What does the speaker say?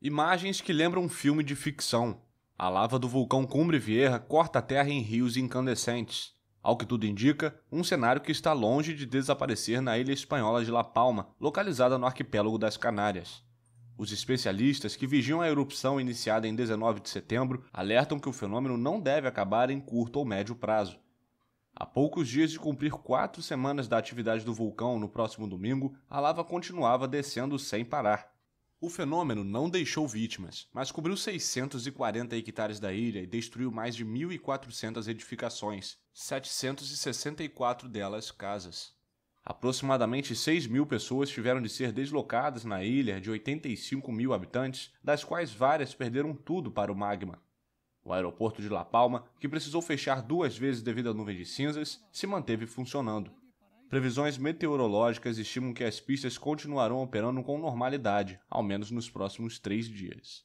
Imagens que lembram um filme de ficção. A lava do vulcão Cumbre Vieja corta a terra em rios incandescentes. Ao que tudo indica, um cenário que está longe de desaparecer na ilha espanhola de La Palma, localizada no arquipélago das Canárias. Os especialistas que vigiam a erupção iniciada em 19 de setembro alertam que o fenômeno não deve acabar em curto ou médio prazo. A poucos dias de cumprir quatro semanas da atividade do vulcão no próximo domingo, a lava continuava descendo sem parar. O fenômeno não deixou vítimas, mas cobriu 640 hectares da ilha e destruiu mais de 1.400 edificações, 764 delas casas. Aproximadamente 6 mil pessoas tiveram de ser deslocadas na ilha de 85 mil habitantes, das quais várias perderam tudo para o magma. O aeroporto de La Palma, que precisou fechar duas vezes devido à nuvem de cinzas, se manteve funcionando, Previsões meteorológicas estimam que as pistas continuarão operando com normalidade, ao menos nos próximos três dias.